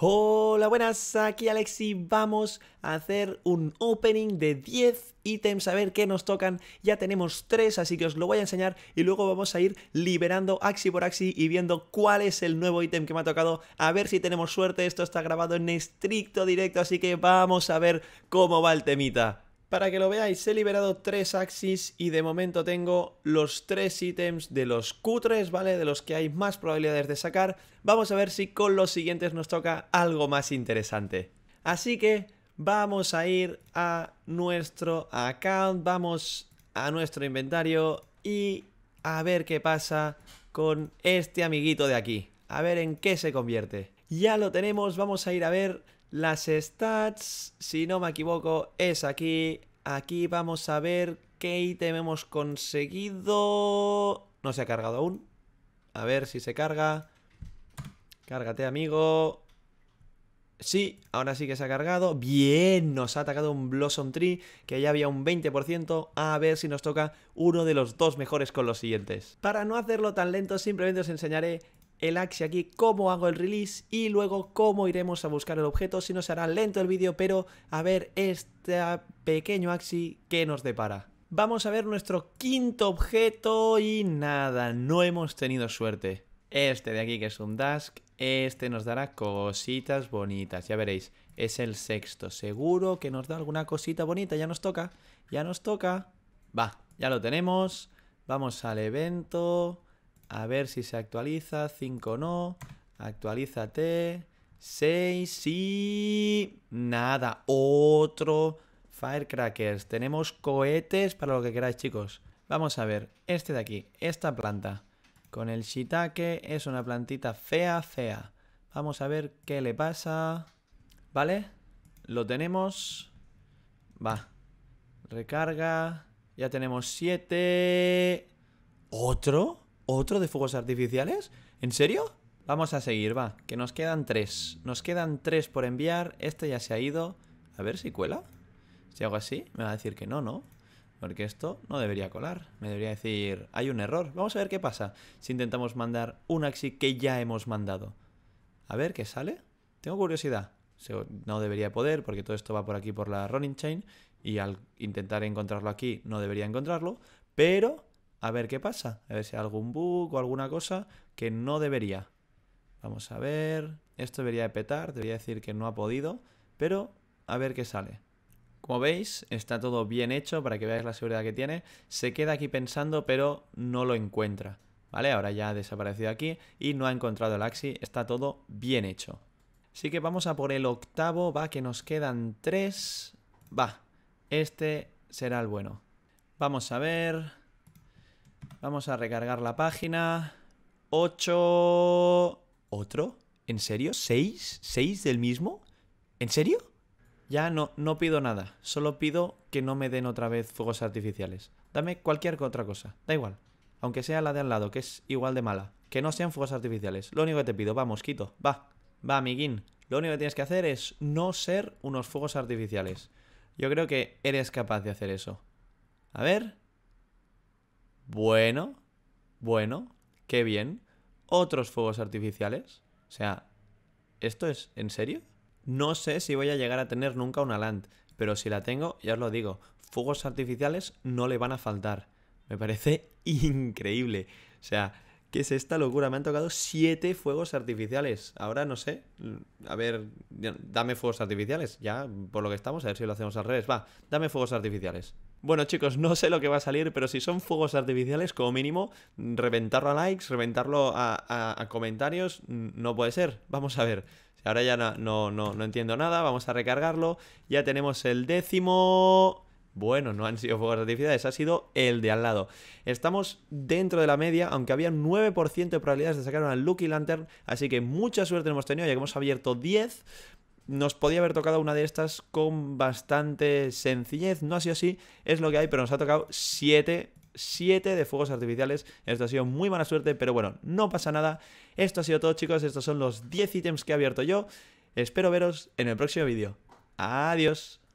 Hola, buenas, aquí Alexi, vamos a hacer un opening de 10 ítems, a ver qué nos tocan. Ya tenemos 3, así que os lo voy a enseñar y luego vamos a ir liberando axi por axi y viendo cuál es el nuevo ítem que me ha tocado. A ver si tenemos suerte, esto está grabado en estricto directo, así que vamos a ver cómo va el temita. Para que lo veáis, he liberado tres axis y de momento tengo los tres ítems de los cutres, ¿vale? De los que hay más probabilidades de sacar. Vamos a ver si con los siguientes nos toca algo más interesante. Así que vamos a ir a nuestro account, vamos a nuestro inventario y a ver qué pasa con este amiguito de aquí. A ver en qué se convierte. Ya lo tenemos, vamos a ir a ver las stats, si no me equivoco, es aquí. Aquí vamos a ver qué ítem hemos conseguido. No se ha cargado aún. A ver si se carga. Cárgate, amigo. Sí, ahora sí que se ha cargado. Bien, nos ha atacado un Blossom Tree, que ya había un 20%. A ver si nos toca uno de los dos mejores con los siguientes. Para no hacerlo tan lento, simplemente os enseñaré el axi aquí, cómo hago el release y luego cómo iremos a buscar el objeto, si nos hará lento el vídeo, pero a ver este pequeño axi que nos depara. Vamos a ver nuestro quinto objeto y nada, no hemos tenido suerte. Este de aquí que es un Dusk, este nos dará cositas bonitas, ya veréis. Es el sexto, seguro que nos da alguna cosita bonita, ya nos toca, ya nos toca. Va, ya lo tenemos, vamos al evento... A ver si se actualiza. 5 no. Actualízate. 6 y... Nada. Otro Firecrackers. Tenemos cohetes para lo que queráis, chicos. Vamos a ver. Este de aquí. Esta planta. Con el shiitake. Es una plantita fea, fea. Vamos a ver qué le pasa. ¿Vale? Lo tenemos. Va. Recarga. Ya tenemos 7. ¿Otro? ¿Otro de fuegos artificiales? ¿En serio? Vamos a seguir, va, que nos quedan tres. Nos quedan tres por enviar. Este ya se ha ido. A ver si cuela. Si hago así, me va a decir que no, ¿no? Porque esto no debería colar. Me debería decir, hay un error. Vamos a ver qué pasa si intentamos mandar un axi que ya hemos mandado. A ver qué sale. Tengo curiosidad. No debería poder porque todo esto va por aquí por la running chain y al intentar encontrarlo aquí no debería encontrarlo. Pero a ver qué pasa, a ver si hay algún bug o alguna cosa que no debería. Vamos a ver, esto debería de petar, debería decir que no ha podido, pero a ver qué sale. Como veis, está todo bien hecho para que veáis la seguridad que tiene. Se queda aquí pensando, pero no lo encuentra. ¿Vale? Ahora ya ha desaparecido aquí y no ha encontrado el Axi. Está todo bien hecho. Así que vamos a por el octavo. Va, que nos quedan tres. Va, este será el bueno. Vamos a ver. Vamos a recargar la página. 8... ¿Otro? ¿En serio? ¿Seis? ¿Seis del mismo? ¿En serio? Ya no, no pido nada. Solo pido que no me den otra vez fuegos artificiales. Dame cualquier otra cosa. Da igual. Aunque sea la de al lado, que es igual de mala. Que no sean fuegos artificiales. Lo único que te pido. Va, mosquito. Va. Va, amiguín. Lo único que tienes que hacer es no ser unos fuegos artificiales. Yo creo que eres capaz de hacer eso. A ver bueno, bueno, qué bien. Otros fuegos artificiales. O sea, ¿esto es en serio? No sé si voy a llegar a tener nunca una land, pero si la tengo, ya os lo digo, fuegos artificiales no le van a faltar. Me parece increíble. O sea, ¿Qué es esta locura? Me han tocado siete fuegos artificiales. Ahora no sé. A ver, dame fuegos artificiales. Ya, por lo que estamos, a ver si lo hacemos al revés. Va, dame fuegos artificiales. Bueno chicos, no sé lo que va a salir, pero si son fuegos artificiales, como mínimo, reventarlo a likes, reventarlo a, comentarios, no puede ser. Vamos a ver. Ahora ya no, no, no entiendo nada, vamos a recargarlo. Ya tenemos el décimo... Bueno, no han sido fuegos artificiales, ha sido el de al lado. Estamos dentro de la media, aunque había 9% de probabilidades de sacar una Lucky Lantern, así que mucha suerte hemos tenido, ya que hemos abierto 10. Nos podía haber tocado una de estas con bastante sencillez, no ha sido así, es lo que hay, pero nos ha tocado 7 7 de fuegos artificiales. Esto ha sido muy mala suerte, pero bueno, no pasa nada. Esto ha sido todo, chicos. Estos son los 10 ítems que he abierto yo. Espero veros en el próximo vídeo. Adiós.